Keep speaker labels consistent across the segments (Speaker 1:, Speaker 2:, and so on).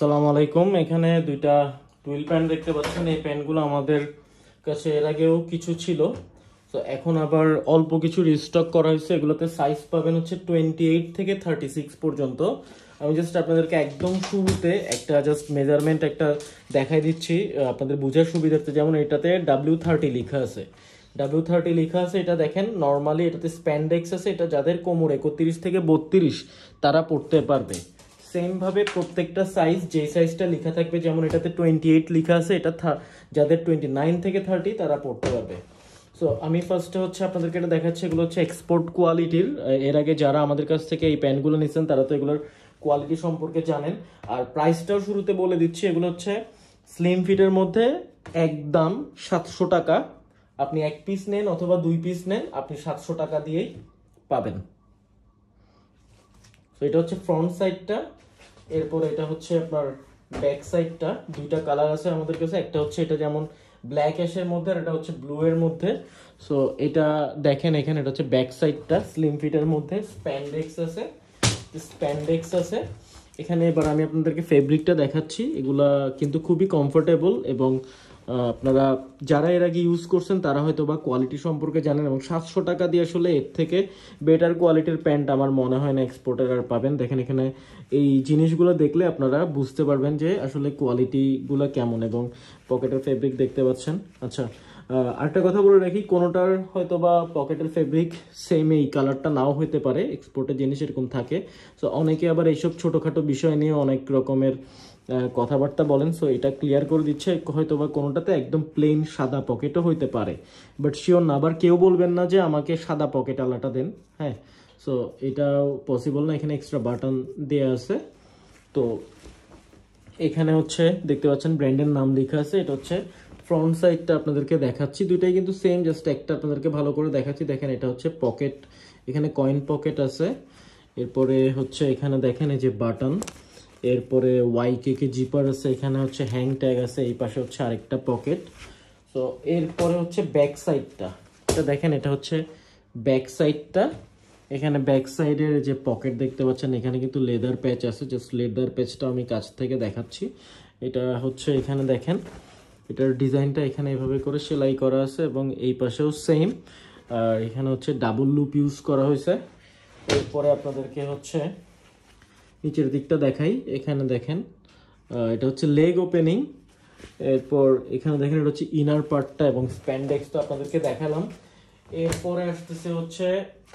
Speaker 1: সালাম আলাইকুম এখানে দুইটা টুইল প্যান্ট দেখতে পাচ্ছেন এই প্যান্টগুলো আমাদের কাছে এর আগেও কিছু ছিল তো এখন আবার অল্প কিছু রিস্টক করা হয়েছে এগুলোতে সাইজ পাবেন হচ্ছে টোয়েন্টি এইট থেকে থার্টি সিক্স পর্যন্ত আমি জাস্ট আপনাদেরকে একদম শুরুতে একটা জাস্ট মেজারমেন্ট একটা দেখাই দিচ্ছি আপনাদের বোঝার সুবিধার্থে যেমন এটাতে ডাব্লিউ থার্টি লেখা আছে ডাব্লিউ থার্টি লেখা আছে এটা দেখেন নর্মালি এটাতে স্প্যান্ডেক্স আছে এটা যাদের কোমর একত্রিশ থেকে বত্রিশ তারা পড়তে পারবে সেমভাবে প্রত্যেকটা সাইজ যেই সাইজটা লেখা থাকবে যেমন এটাতে টোয়েন্টি এইট লেখা আছে এটা যাদের টোয়েন্টি নাইন থেকে থার্টি তারা পড়তে পারবে সো আমি ফার্স্টে হচ্ছে আপনাদেরকে এটা দেখাচ্ছি এগুলো হচ্ছে এক্সপোর্ট কোয়ালিটির এর আগে যারা আমাদের কাছ থেকে এই প্যান্টগুলো নিচ্ছেন তারা তো এগুলোর কোয়ালিটি সম্পর্কে জানেন আর প্রাইসটাও শুরুতে বলে দিচ্ছি এগুলো হচ্ছে স্লিম ফিটের মধ্যে একদম সাতশো টাকা আপনি এক পিস নেন অথবা দুই পিস নেন আপনি সাতশো টাকা দিয়েই পাবেন তো এটা হচ্ছে ফ্রন্ট সাইডটা এরপর এটা হচ্ছে আপনার ব্যাক সাইডটা দুইটা কালার আছে আমাদের কাছে একটা হচ্ছে এটা যেমন ব্ল্যাক অ্যাশের মধ্যে আর এটা হচ্ছে ব্লু এর মধ্যে সো এটা দেখেন এখানে এটা হচ্ছে ব্যাক সাইডটা স্লিম ফিটের মধ্যে স্প্যান্ডেক্স আছে স্প্যান্ডেক্স আছে এখানে এবার আমি আপনাদেরকে ফেব্রিকটা দেখাচ্ছি এগুলা কিন্তু খুবই কমফোর্টেবল এবং আপনারা যারা এর আগে ইউজ করছেন তারা হয়তো বা কোয়ালিটি সম্পর্কে জানেন এবং সাতশো টাকা দিয়ে আসলে এর থেকে বেটার কোয়ালিটির প্যান্ট আমার মনে হয় না এক্সপোর্টের আর পাবেন দেখেন এখানে এই জিনিসগুলো দেখলে আপনারা বুঝতে পারবেন যে আসলে কোয়ালিটিগুলো কেমন এবং পকেটের ফেব্রিক দেখতে পাচ্ছেন আচ্ছা আরেকটা কথা বলে রাখি কোনোটার হয়তো বা পকেটের ফেব্রিক সেম এই কালারটা নাও হতে পারে এক্সপোর্টের জিনিস এরকম থাকে সো অনেকে আবার এইসব ছোটোখাটো বিষয় নিয়ে অনেক রকমের কথাবার্তা বলেন সো এটা ক্লিয়ার করে দিচ্ছে হয়তো বা কোনোটাতে একদম প্লেন সাদা পকেটও হইতে পারে বাট শিওর না আবার কেউ বলবেন না যে আমাকে সাদা পকেট আলাটা দেন হ্যাঁ সো এটাও পসিবল না এখানে এক্সট্রা বাটন দেওয়া আছে তো এখানে হচ্ছে দেখতে পাচ্ছেন ব্র্যান্ডের নাম লেখা আছে এটা হচ্ছে ফ্রন্ট সাইডটা আপনাদেরকে দেখাচ্ছি দুইটাই কিন্তু সেম জাস্ট একটা আপনাদেরকে ভালো করে দেখাচ্ছি দেখেন এটা হচ্ছে পকেট এখানে কয়েন পকেট আছে এরপরে হচ্ছে এখানে দেখেন এই যে বাটন এরপরে ওয়াই কে কে জিপার আছে এখানে হচ্ছে হ্যাং ট্যাগ আছে এই পাশে হচ্ছে আরেকটা পকেট তো এরপরে হচ্ছে ব্যাক সাইডটা এটা দেখেন এটা হচ্ছে ব্যাক সাইডটা এখানে ব্যাক সাইডের যে পকেট দেখতে পাচ্ছেন এখানে কিন্তু লেদার প্যাচ আছে জাস্ট লেদার প্যাচটা আমি কাছ থেকে দেখাচ্ছি এটা হচ্ছে এখানে দেখেন এটার ডিজাইনটা এখানে এভাবে করে সেলাই করা আছে এবং এই পাশেও সেম আর এখানে হচ্ছে ডাবল লুপ ইউজ করা হয়েছে এরপরে আপনাদেরকে হচ্ছে নিচের দিকটা দেখাই এখানে দেখেন এটা হচ্ছে লেগ ওপেনিং এরপর এখানে দেখেন এটা হচ্ছে ইনার পার্টটা এবং স্প্যান্ডেক্স তো আপনাদেরকে দেখালাম এরপরে আসতেছে হচ্ছে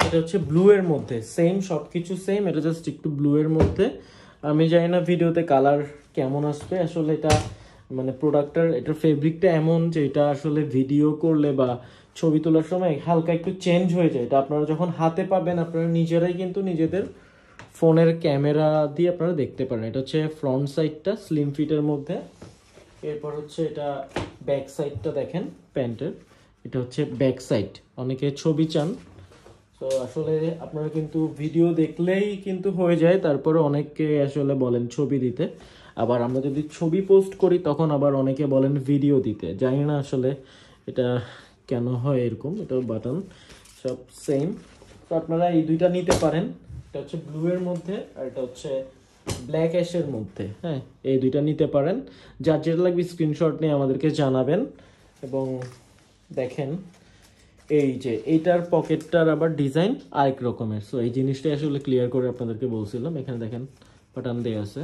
Speaker 1: এটা হচ্ছে ব্লু এর মধ্যে সেম সব কিছু সেম এটা জাস্ট একটু ব্লু এর মধ্যে আমি জানি না ভিডিওতে কালার কেমন আসবে আসলে এটা মানে প্রোডাক্টটার এটার ফেব্রিকটা এমন যে এটা আসলে ভিডিও করলে বা ছবি তোলার সময় হালকা একটু চেঞ্জ হয়ে যায় এটা আপনারা যখন হাতে পাবেন আপনারা নিজেরাই কিন্তু নিজেদের ফোনের ক্যামেরা দিয়ে আপনারা দেখতে পারেন এটা হচ্ছে ফ্রন্ট সাইডটা স্লিম ফিটের মধ্যে এরপর হচ্ছে এটা ব্যাক সাইডটা দেখেন প্যান্টের এটা হচ্ছে ব্যাক সাইড অনেকে ছবি চান তো আসলে আপনারা কিন্তু ভিডিও দেখলেই কিন্তু হয়ে যায় তারপরে অনেকে আসলে বলেন ছবি দিতে আবার আমরা যদি ছবি পোস্ট করি তখন আবার অনেকে বলেন ভিডিও দিতে জানি না আসলে এটা কেন হয় এরকম এটা বাটন সব সেম তো আপনারা এই দুইটা নিতে পারেন এটা হচ্ছে ব্লু এর মধ্যে আর এটা হচ্ছে ব্ল্যাক অ্যাশের মধ্যে হ্যাঁ এই দুইটা নিতে পারেন যার যেটা লাগবে স্ক্রিনশট নিয়ে আমাদেরকে জানাবেন এবং দেখেন এই যে এইটার পকেটটার আবার ডিজাইন আরেক রকমের সো এই জিনিসটাই আসলে ক্লিয়ার করে আপনাদেরকে বলছিলাম এখানে দেখেন পাটান দেওয়া আছে